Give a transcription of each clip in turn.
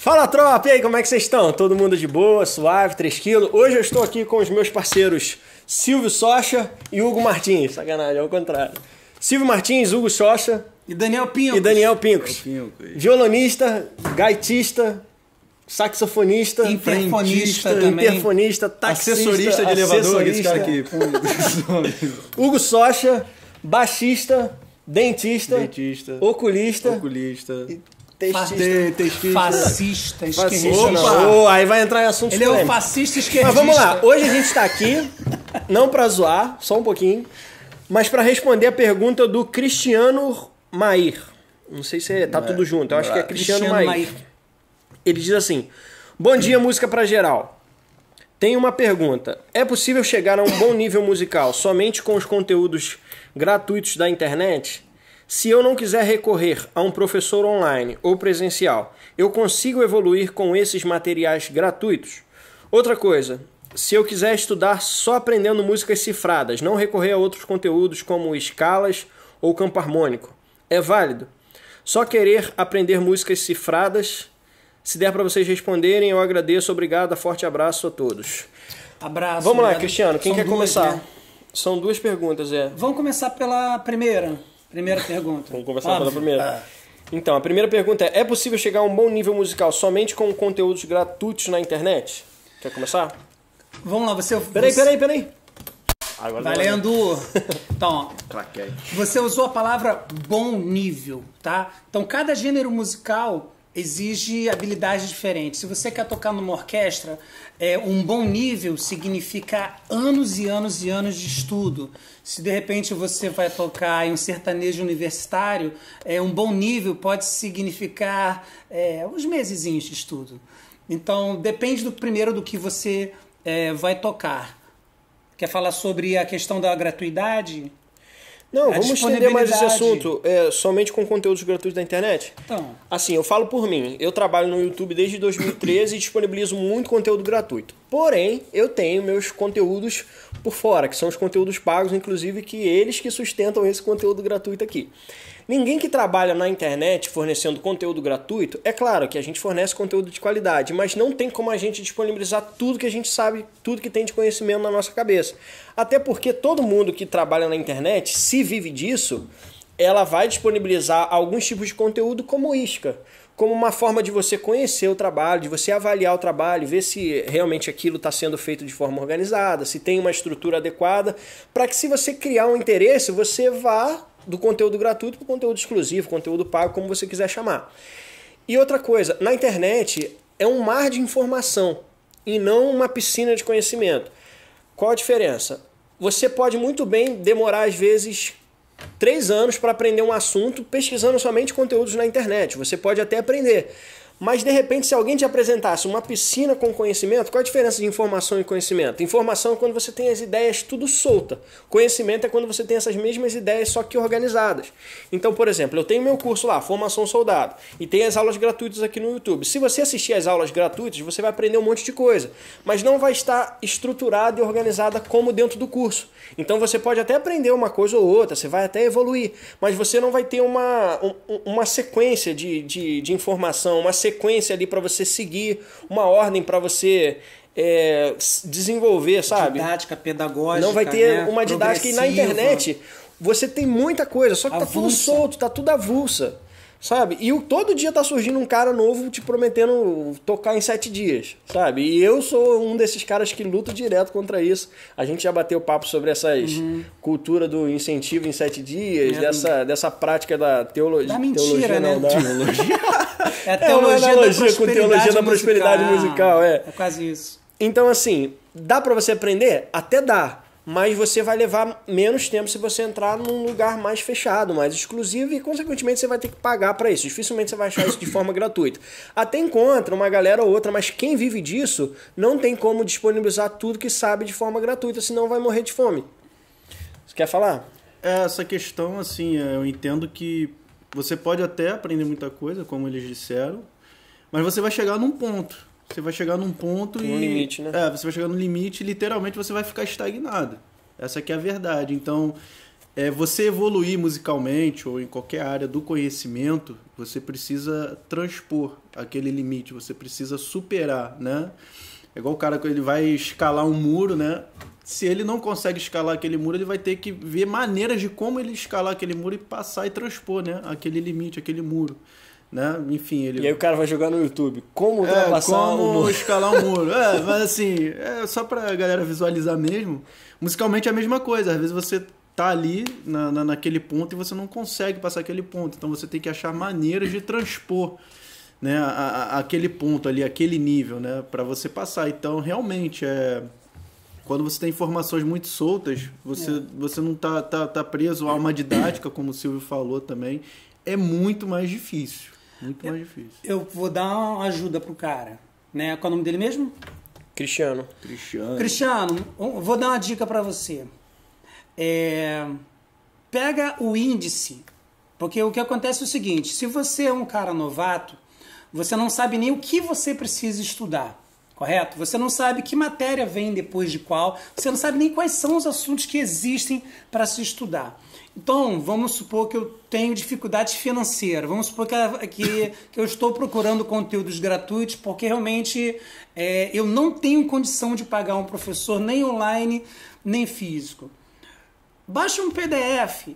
Fala tropa, e aí, como é que vocês estão? Todo mundo de boa, suave, 3 kg. Hoje eu estou aqui com os meus parceiros Silvio Socha e Hugo Martins. Sacanagem, é o contrário. Silvio Martins, Hugo Socha. E Daniel Pincos. E Daniel Pincos. Violonista, gaitista, saxofonista, interfonista, também, interfonista taxista, assessorista de elevador, esse cara aqui. Hugo Socha, baixista, dentista, dentista oculista, oculista Testista. Fascista, né? esquerdista. Opa. Oh, aí vai entrar em assunto Ele é um fascista esquerdista. Mas vamos lá, hoje a gente está aqui, não para zoar, só um pouquinho, mas para responder a pergunta do Cristiano Mair. Não sei se é, tá tudo junto, eu acho que é Cristiano, Cristiano Mair. Ele diz assim: Bom dia, música para geral. Tem uma pergunta. É possível chegar a um bom nível musical somente com os conteúdos gratuitos da internet? Se eu não quiser recorrer a um professor online ou presencial, eu consigo evoluir com esses materiais gratuitos? Outra coisa, se eu quiser estudar só aprendendo músicas cifradas, não recorrer a outros conteúdos como escalas ou campo harmônico, é válido? Só querer aprender músicas cifradas? Se der para vocês responderem, eu agradeço. Obrigado, forte abraço a todos. Abraço. Vamos lá, obrigado. Cristiano, quem São quer duas, começar? Né? São duas perguntas, é. Vamos começar pela primeira. Primeira pergunta. Vamos conversar a primeira. É. Então, a primeira pergunta é: é possível chegar a um bom nível musical somente com conteúdos gratuitos na internet? Quer começar? Vamos lá, você. Peraí, peraí, peraí. Agora Valendo! Então, você usou a palavra bom nível, tá? Então, cada gênero musical exige habilidades diferentes. Se você quer tocar numa orquestra, é, um bom nível significa anos e anos e anos de estudo. Se de repente você vai tocar em um sertanejo universitário, é, um bom nível pode significar é, uns meses de estudo. Então depende do primeiro do que você é, vai tocar. Quer falar sobre a questão da gratuidade? Não, vamos estender mais esse assunto é, somente com conteúdos gratuitos da internet? Então. Assim, eu falo por mim. Eu trabalho no YouTube desde 2013 e disponibilizo muito conteúdo gratuito. Porém, eu tenho meus conteúdos por fora, que são os conteúdos pagos, inclusive que eles que sustentam esse conteúdo gratuito aqui. Ninguém que trabalha na internet fornecendo conteúdo gratuito, é claro que a gente fornece conteúdo de qualidade, mas não tem como a gente disponibilizar tudo que a gente sabe, tudo que tem de conhecimento na nossa cabeça. Até porque todo mundo que trabalha na internet, se vive disso, ela vai disponibilizar alguns tipos de conteúdo como isca como uma forma de você conhecer o trabalho, de você avaliar o trabalho, ver se realmente aquilo está sendo feito de forma organizada, se tem uma estrutura adequada, para que se você criar um interesse, você vá do conteúdo gratuito para o conteúdo exclusivo, conteúdo pago, como você quiser chamar. E outra coisa, na internet é um mar de informação e não uma piscina de conhecimento. Qual a diferença? Você pode muito bem demorar, às vezes, três anos para aprender um assunto pesquisando somente conteúdos na internet. Você pode até aprender, mas de repente, se alguém te apresentasse uma piscina com conhecimento, qual a diferença de informação e conhecimento? Informação é quando você tem as ideias tudo solta. Conhecimento é quando você tem essas mesmas ideias, só que organizadas. Então, por exemplo, eu tenho meu curso lá, Formação Soldado, e tem as aulas gratuitas aqui no YouTube. Se você assistir às aulas gratuitas, você vai aprender um monte de coisa, mas não vai estar estruturada e organizada como dentro do curso. Então você pode até aprender uma coisa ou outra, você vai até evoluir, mas você não vai ter uma, uma sequência de, de, de informação, uma sequência sequência ali para você seguir, uma ordem para você é, desenvolver, sabe? Didática, pedagógica. Não vai ter né? uma didática. E na internet você tem muita coisa, só que avulsa. tá tudo solto, tá tudo avulsa sabe? E o, todo dia tá surgindo um cara novo te prometendo tocar em sete dias, sabe? E eu sou um desses caras que luta direto contra isso. A gente já bateu papo sobre essas uhum. cultura do incentivo em sete dias, é, dessa, dessa prática da teologia. Da mentira, teologia, né? Não, da... Teologia. é teologia, é analogia com teologia da prosperidade musical, musical é. É quase isso. Então, assim, dá para você aprender? Até dá mas você vai levar menos tempo se você entrar num lugar mais fechado, mais exclusivo e consequentemente você vai ter que pagar para isso. Dificilmente você vai achar isso de forma gratuita. Até encontra uma galera ou outra, mas quem vive disso não tem como disponibilizar tudo que sabe de forma gratuita, senão vai morrer de fome. Você quer falar? É, essa questão, assim, é, eu entendo que você pode até aprender muita coisa, como eles disseram, mas você vai chegar num ponto você vai chegar num ponto e. Um limite, né? É, você vai chegar no limite e literalmente você vai ficar estagnado. Essa aqui é a verdade. Então, é, você evoluir musicalmente ou em qualquer área do conhecimento, você precisa transpor aquele limite, você precisa superar, né? É igual o cara que ele vai escalar um muro, né? Se ele não consegue escalar aquele muro, ele vai ter que ver maneiras de como ele escalar aquele muro e passar e transpor, né? Aquele limite, aquele muro né? Enfim, ele. E aí o cara vai jogar no YouTube. Como é, ultrapassar é, como o muro? escalar o muro. é, mas assim, é só pra galera visualizar mesmo. Musicalmente é a mesma coisa. Às vezes você tá ali na, na, naquele ponto e você não consegue passar aquele ponto. Então você tem que achar maneiras de transpor né, a, a, aquele ponto ali, aquele nível, né? para você passar. Então, realmente, é. Quando você tem informações muito soltas, você, é. você não tá, tá, tá preso a uma didática, como o Silvio falou também. É muito mais difícil. Muito mais difícil. Eu vou dar uma ajuda pro cara. Né? Qual é o nome dele mesmo? Cristiano. Cristiano. Cristiano, vou dar uma dica para você. É... Pega o índice, porque o que acontece é o seguinte: se você é um cara novato, você não sabe nem o que você precisa estudar, correto? Você não sabe que matéria vem depois de qual, você não sabe nem quais são os assuntos que existem para se estudar. Então, vamos supor que eu tenho dificuldades financeiras, vamos supor que, que, que eu estou procurando conteúdos gratuitos porque realmente é, eu não tenho condição de pagar um professor nem online nem físico. Baixa um PDF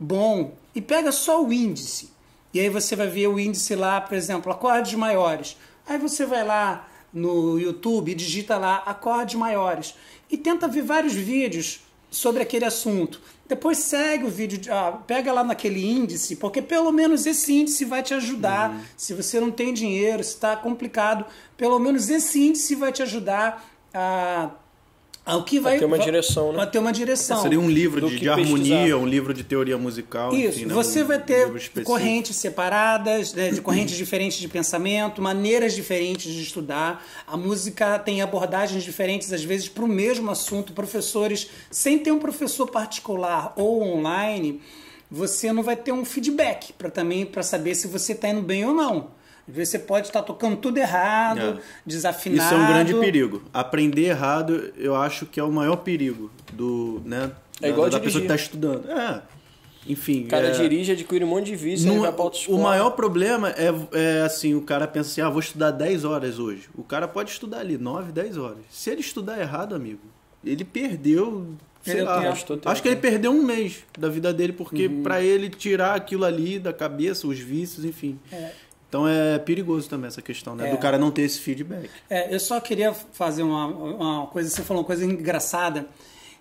bom e pega só o índice. E aí você vai ver o índice lá, por exemplo, acordes maiores. Aí você vai lá no YouTube e digita lá acordes maiores e tenta ver vários vídeos sobre aquele assunto. Depois segue o vídeo, ah, pega lá naquele índice, porque pelo menos esse índice vai te ajudar. Uhum. Se você não tem dinheiro, se está complicado, pelo menos esse índice vai te ajudar a ao ah, que vai ter uma direção, né? ter uma direção. seria um livro de, de harmonia, um livro de teoria musical. Isso. Enfim, né, você um vai ter um correntes separadas, né? de correntes diferentes de pensamento, maneiras diferentes de estudar. A música tem abordagens diferentes, às vezes, para o mesmo assunto. Professores, sem ter um professor particular ou online, você não vai ter um feedback para também para saber se você está indo bem ou não. Às vezes você pode estar tocando tudo errado, é. desafinado. Isso é um grande perigo. Aprender errado, eu acho que é o maior perigo do, né, é da, igual da, da pessoa que está estudando. É. Enfim. O cara é... dirige, adquire um monte de vício, no, vai pra O maior problema é, é assim, o cara pensa assim, ah, vou estudar 10 horas hoje. O cara pode estudar ali 9, 10 horas. Se ele estudar errado, amigo, ele perdeu sei eu é lá, acho, acho que ele perdeu um mês da vida dele, porque uhum. para ele tirar aquilo ali da cabeça, os vícios, enfim. É. Então é perigoso também essa questão, né? É. Do cara não ter esse feedback. É, eu só queria fazer uma, uma coisa, você falou uma coisa engraçada,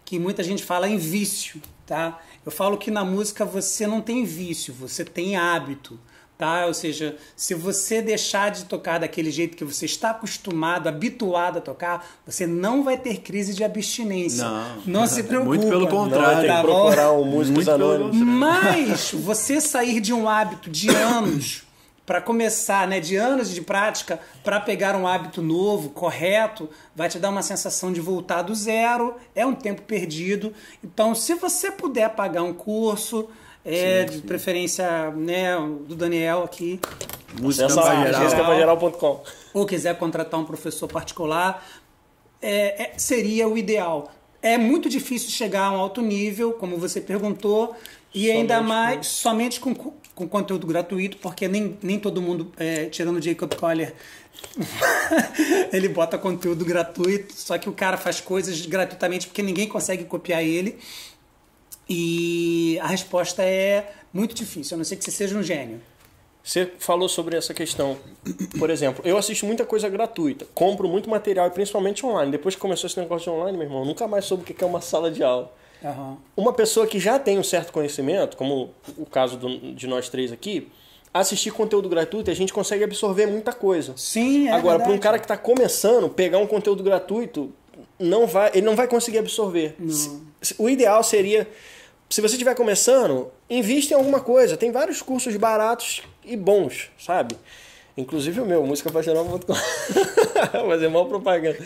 que muita gente fala em vício, tá? Eu falo que na música você não tem vício, você tem hábito. Tá? Ou seja, se você deixar de tocar daquele jeito que você está acostumado, habituado a tocar, você não vai ter crise de abstinência. Não, não se preocupe. Muito pelo contrário, tá que procurar um músico anônimo. Né? Mas você sair de um hábito de anos para começar, né, de anos de prática, para pegar um hábito novo, correto, vai te dar uma sensação de voltar do zero, é um tempo perdido. Então, se você puder pagar um curso, é, sim, sim. de preferência, né, do Daniel aqui, música é geral.com. Ou quiser contratar um professor particular, é, é, seria o ideal. É muito difícil chegar a um alto nível, como você perguntou, e somente ainda mais com... somente com, com conteúdo gratuito, porque nem, nem todo mundo, é, tirando o Jacob Collier, ele bota conteúdo gratuito, só que o cara faz coisas gratuitamente porque ninguém consegue copiar ele. E a resposta é muito difícil, a não ser que você seja um gênio. Você falou sobre essa questão. Por exemplo, eu assisto muita coisa gratuita, compro muito material, principalmente online. Depois que começou esse negócio de online, meu irmão, nunca mais soube o que é uma sala de aula. Uhum. Uma pessoa que já tem um certo conhecimento, como o caso do, de nós três aqui, assistir conteúdo gratuito, a gente consegue absorver muita coisa. Sim, é Agora, para um cara que está começando, pegar um conteúdo gratuito, não vai, ele não vai conseguir absorver. Não. O ideal seria, se você estiver começando, invista em alguma coisa. Tem vários cursos baratos e bons, sabe? Inclusive o meu, música Fazer mal propaganda.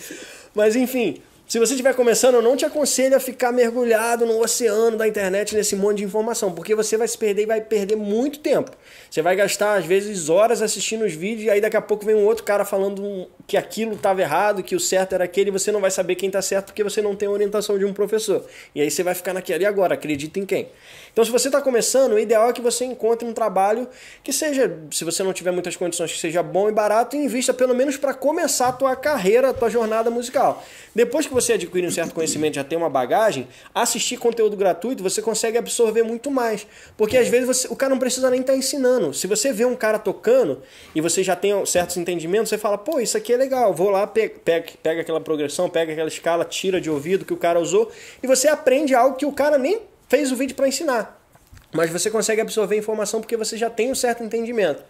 Mas enfim, se você estiver começando, eu não te aconselho a ficar mergulhado no oceano da internet nesse monte de informação, porque você vai se perder e vai perder muito tempo. Você vai gastar, às vezes, horas assistindo os vídeos e aí daqui a pouco vem um outro cara falando que aquilo estava errado, que o certo era aquele, você não vai saber quem está certo porque você não tem a orientação de um professor. E aí você vai ficar naquele e agora, acredita em quem? Então, se você está começando, o ideal é que você encontre um trabalho que seja, se você não tiver muitas condições, que seja bom e barato e invista pelo menos para começar a tua carreira, a tua jornada musical. Depois que você adquire um certo conhecimento, já tem uma bagagem, assistir conteúdo gratuito, você consegue absorver muito mais. Porque às vezes você, o cara não precisa nem estar tá ensinando. Se você vê um cara tocando e você já tem certos entendimentos, você fala, pô, isso aqui é é legal. Vou lá, pega, pega, aquela progressão, pega aquela escala, tira de ouvido que o cara usou e você aprende algo que o cara nem fez o vídeo para ensinar. Mas você consegue absorver informação porque você já tem um certo entendimento.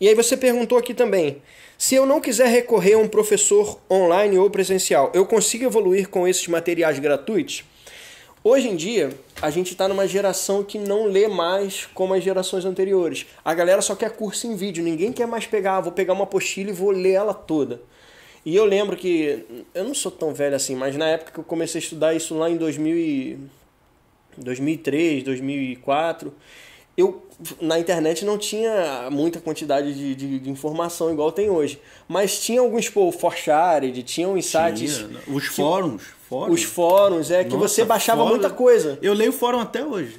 E aí você perguntou aqui também: se eu não quiser recorrer a um professor online ou presencial, eu consigo evoluir com esses materiais gratuitos? Hoje em dia, a gente está numa geração que não lê mais como as gerações anteriores. A galera só quer curso em vídeo, ninguém quer mais pegar, ah, vou pegar uma apostila e vou ler ela toda. E eu lembro que, eu não sou tão velho assim, mas na época que eu comecei a estudar isso lá em 2000 e... 2003, 2004, eu na internet não tinha muita quantidade de, de, de, informação igual tem hoje. Mas tinha alguns, pô, Forshared, tinham sites Tinha. Né? Os que, fóruns, fóruns. Os fóruns, é, Nossa, que você baixava muita coisa. Eu leio fórum até hoje.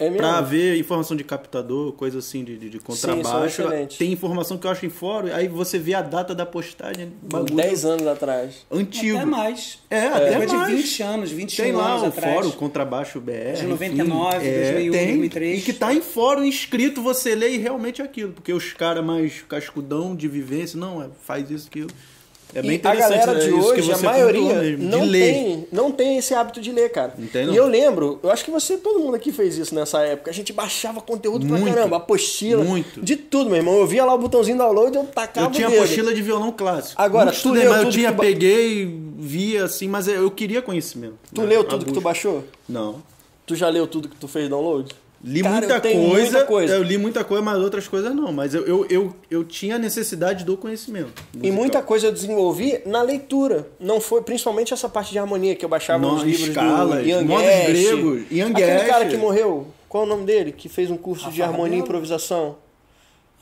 É para ver informação de captador, coisa assim de, de, de contrabaixo. Sim, tem informação que eu acho em fórum, aí você vê a data da postagem. Né? Hum, Bagulho. 10 anos atrás. Antigo. Até mais. É, é. até mais. de 20 anos, 21 tem lá anos o atrás. fórum, contrabaixo BR. De 99, enfim, 2001, é, tem, 2003. E que tá em fórum inscrito, você lê e realmente é aquilo. Porque os caras mais cascudão de vivência, não, faz isso, aquilo. É bem e a galera né? de hoje, a maioria, não tem, não tem esse hábito de ler, cara. Entendo. E eu lembro, eu acho que você, todo mundo aqui fez isso nessa época. A gente baixava conteúdo muito, pra caramba, apostila, muito. de tudo, meu irmão. Eu via lá o botãozinho download, e eu tacava Eu tinha apostila de violão clássico. Agora, não estudei, tu leu mas eu tinha, peguei, via assim, mas eu queria conhecimento. Tu né? leu tudo que tu baixou? Não. Tu já leu tudo que tu fez download? Li Cara, muita, eu coisa, muita, coisa, Eu li muita coisa, mas outras coisas não. Mas eu, eu, eu, eu tinha necessidade do conhecimento. Musical. E muita coisa eu desenvolvi na leitura. Não foi, principalmente essa parte de harmonia que eu baixava Nossa, nos livros escalas, do Young modos gregos, Young Aquele cara que morreu, qual é o nome dele? Que fez um curso de harmonia e improvisação.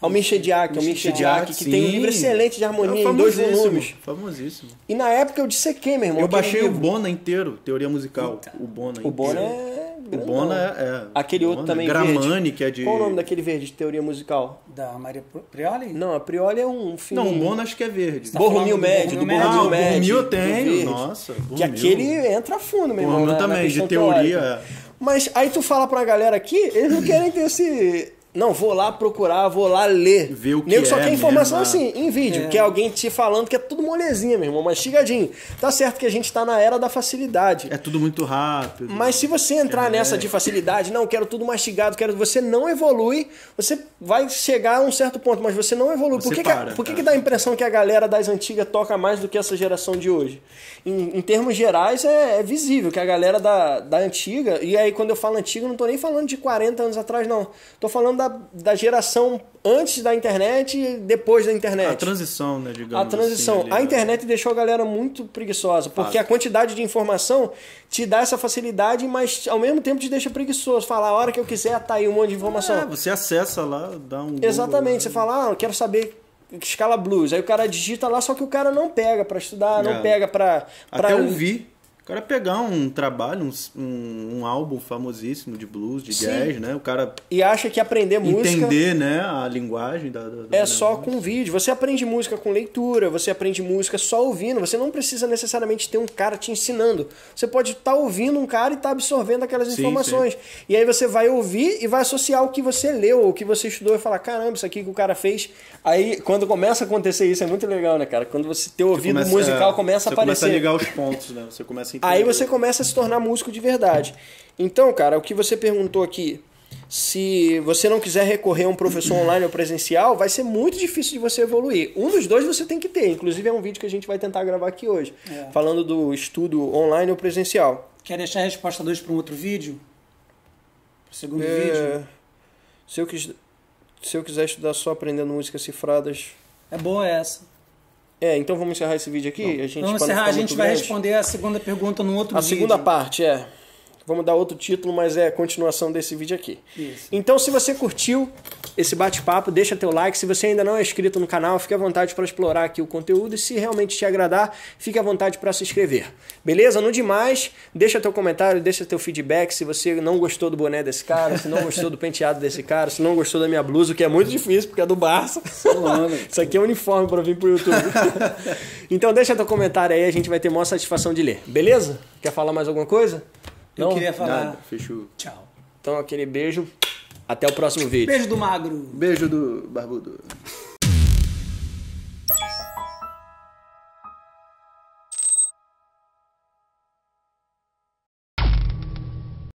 Almir Shediak, Almir Shediak, que tem um livro excelente de é harmonia é, em dois volumes. Famosíssimo. E na época eu dissequei, meu irmão. Eu baixei livro. o Bona inteiro, teoria musical. Eita. O Bona inteiro. O Bona é grandão. O Bona é. é aquele Bona, outro também Gramani, verde. que é de. Qual o nome daquele verde de teoria musical? Da Maria Prioli? Não, a Prioli é um filme. Não, o Bona acho que é verde. Tá Borromil Médio, do Borromil Médio. Borromil eu tenho, nossa. Que aquele entra a fundo mesmo. Borromil também, na de teoria. É. Mas aí tu fala pra galera aqui, eles não querem ter esse. Não, vou lá procurar, vou lá ler. Ver o que Nego só é quer informação mesmo, né? assim, em vídeo, é. que é alguém te falando que é tudo molezinha, meu irmão, mastigadinho. Tá certo que a gente tá na era da facilidade. É tudo muito rápido. Mas se você entrar é. nessa de facilidade, não, quero tudo mastigado, quero. Você não evolui, você vai chegar a um certo ponto, mas você não evolui. Você por que, para, que, por que, que dá a impressão que a galera das antigas toca mais do que essa geração de hoje? Em, em termos gerais, é, é, visível que a galera da, da antiga, e aí quando eu falo antiga, não tô nem falando de 40 anos atrás, não. Tô falando da da, da geração antes da internet e depois da internet. A transição, né, digamos. A assim, transição. Assim, ali, a né? internet né? deixou a galera muito preguiçosa, porque a quantidade de informação te dá essa facilidade, mas ao mesmo tempo te deixa preguiçoso. Falar a hora que eu quiser, tá aí um monte de informação. É, você acessa lá, dá um. Exatamente, Google, né? você fala, ah, eu quero saber escala blues. Aí o cara digita lá, só que o cara não pega para estudar, é. não pega para. Até ouvir. O cara pegar um trabalho, um, um, um álbum famosíssimo de blues, de Sim. jazz, né? O cara. E acha que aprender música. Entender, né? A linguagem da. da, é só música. com vídeo. Você aprende música com leitura, você aprende música só ouvindo. Você não precisa necessariamente ter um cara te ensinando. Você pode estar tá ouvindo um cara e estar tá absorvendo aquelas informações. Sim. E aí você vai ouvir e vai associar o que você leu, o que você estudou e falar: caramba, isso aqui que o cara fez. Aí quando começa a acontecer isso, é muito legal, né, cara? Quando você tem ouvido você começa, musical é, começa a aparecer. Você começa a ligar os pontos, né? Você começa a assim. Aí é você começa a se tornar músico de verdade. Então, cara, o que você perguntou aqui, se você não quiser recorrer a um professor online ou presencial, vai ser muito difícil de você evoluir. Um dos dois você tem que ter. Inclusive, é um vídeo que a gente vai tentar gravar aqui hoje, é. falando do estudo online ou presencial. Quer deixar a resposta 2 para um outro vídeo? segundo é... vídeo? Se eu, quis... se eu quiser estudar só aprendendo músicas cifradas. É boa essa. É, então vamos encerrar esse vídeo aqui. A gente, vamos encerrar, tá a gente vai responder a segunda pergunta no outro a vídeo. A segunda parte, é. Vamos dar outro título, mas é a continuação desse vídeo aqui. Isso. Então, se você curtiu esse bate-papo, deixa teu like. Se você ainda não é inscrito no canal, fique à vontade para explorar aqui o conteúdo. E se realmente te agradar, fique à vontade para se inscrever. Beleza? No demais, deixa teu comentário, deixa teu feedback. Se você não gostou do boné desse cara, se não gostou do penteado desse cara, se não gostou da minha blusa, o que é muito difícil, porque é do Barça. Isso é aqui é um uniforme para vir para o YouTube. então, deixa teu comentário aí, a gente vai ter maior satisfação de ler. Beleza? Quer falar mais alguma coisa? Então, Eu queria falar. Nada, fechou. Tchau. Então, aquele beijo. Até o próximo vídeo. Beijo do magro. Beijo do barbudo.